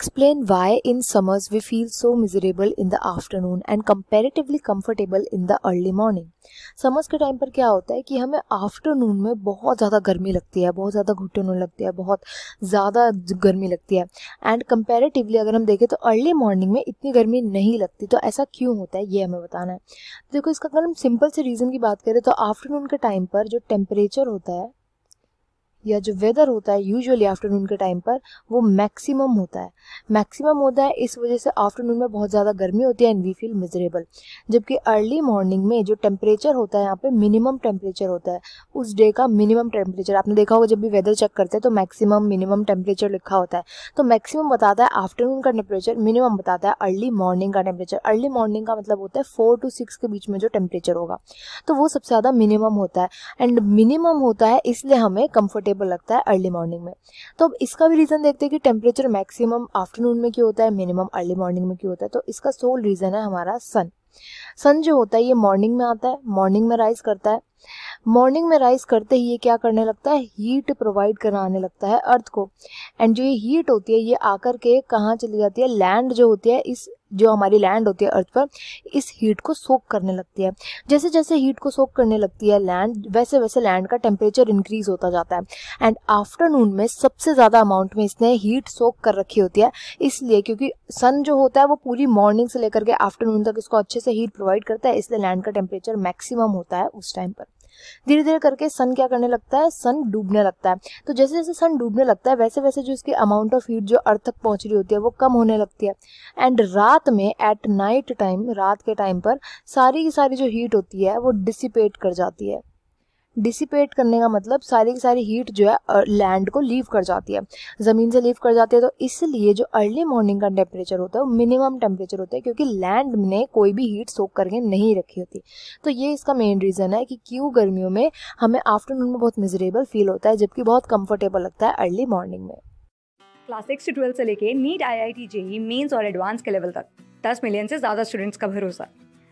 explain why in summers we feel so miserable in the afternoon and comparatively comfortable in the early morning. Summers के time पर क्या होता है कि हमें आफ्टरनून में बहुत ज़्यादा गर्मी लगती है बहुत ज़्यादा घुटन होने लगती है बहुत ज़्यादा गर्मी लगती है एंड कंपेरेटिवली अगर हम देखें तो अर्ली मॉर्निंग में इतनी गर्मी नहीं लगती तो ऐसा क्यों होता है ये हमें बताना है देखो इसका अगर हम सिंपल से रीज़न की बात करें तो आफ्टरनून के टाइम पर जो टेम्परेचर होता है या जो वेदर होता है यूजुअली आफ्टरनून के टाइम पर वो मैक्सिमम होता है मैक्सिमम होता है इस वजह से आफ्टरनून में बहुत ज़्यादा गर्मी होती है एंड वी फील मिजरेबल जबकि अर्ली मॉर्निंग में जो टेम्परेचर होता है यहाँ पे मिनिमम टेम्परेचर होता है उस डे का मिनिमम टेम्परेचर आपने देखा होगा जब भी वेदर चेक करते हैं तो मैक्सिमम मिनिमम टेम्परेचर लिखा होता है तो मैक्सिमम बताता है आफ्टरनून का टेम्परेचर मिनिमम बताता है अर्ली मॉर्निंग का टेम्परेचर अर्ली मॉर्निंग का मतलब होता है फोर टू सिक्स के बीच में जो टेम्परेचर होगा तो वो सबसे ज़्यादा मिनिमम होता है एंड मिनिमम होता है इसलिए हमें कंफर्टेबल कंफर्टेबल लगता है अर्ली मॉर्निंग में तो अब इसका भी रीज़न देखते हैं कि टेम्परेचर मैक्सिमम आफ्टरनून में क्यों होता है मिनिमम अर्ली मॉर्निंग में क्यों होता है तो इसका सोल रीज़न है हमारा सन सन जो होता है ये मॉर्निंग में आता है मॉर्निंग में राइज करता है मॉर्निंग में राइज करते ही ये क्या करने लगता है हीट प्रोवाइड कराने लगता है अर्थ को एंड जो ये हीट होती है ये आकर के कहाँ चली जाती है लैंड जो होती है इस जो हमारी लैंड होती है अर्थ पर इस हीट को सोक करने लगती है जैसे जैसे हीट को सोक करने लगती है लैंड वैसे वैसे लैंड का टेम्परेचर इंक्रीज होता जाता है एंड आफ्टरनून में सबसे ज़्यादा अमाउंट में इसने हीट सोक कर रखी होती है इसलिए क्योंकि सन जो होता है वो पूरी मॉर्निंग से लेकर के आफ्टरनून तक इसको अच्छे से हीट प्रोवाइड करता है इसलिए लैंड का टेम्परेचर मैक्सिमम होता है उस टाइम पर धीरे धीरे करके सन क्या करने लगता है सन डूबने लगता है तो जैसे जैसे सन डूबने लगता है वैसे वैसे जो इसकी अमाउंट ऑफ हीट जो अर्थ तक पहुंच रही होती है वो कम होने लगती है एंड रात में एट नाइट टाइम रात के टाइम पर सारी की सारी जो हीट होती है वो डिसिपेट कर जाती है डिसिपेट करने का मतलब सारी की सारी हीट जो है लैंड को लीव कर जाती है ज़मीन से लीव कर जाती है तो इसलिए जो अर्ली मॉर्निंग का टेम्परेचर होता है वो मिनिमम टेम्परेचर होता है क्योंकि लैंड ने कोई भी हीट सोक करके नहीं रखी होती तो ये इसका मेन रीज़न है कि क्यों गर्मियों में हमें आफ्टरनून में बहुत मिजरेबल फील होता है जबकि बहुत कम्फर्टेबल लगता है अर्ली मॉर्निंग में क्लास सिक्स से ट्वेल्थ से लेके NEET I I T JEE mains और एडवांस के लेवल तक दस मिलियन से ज़्यादा स्टूडेंट्स का भरोसा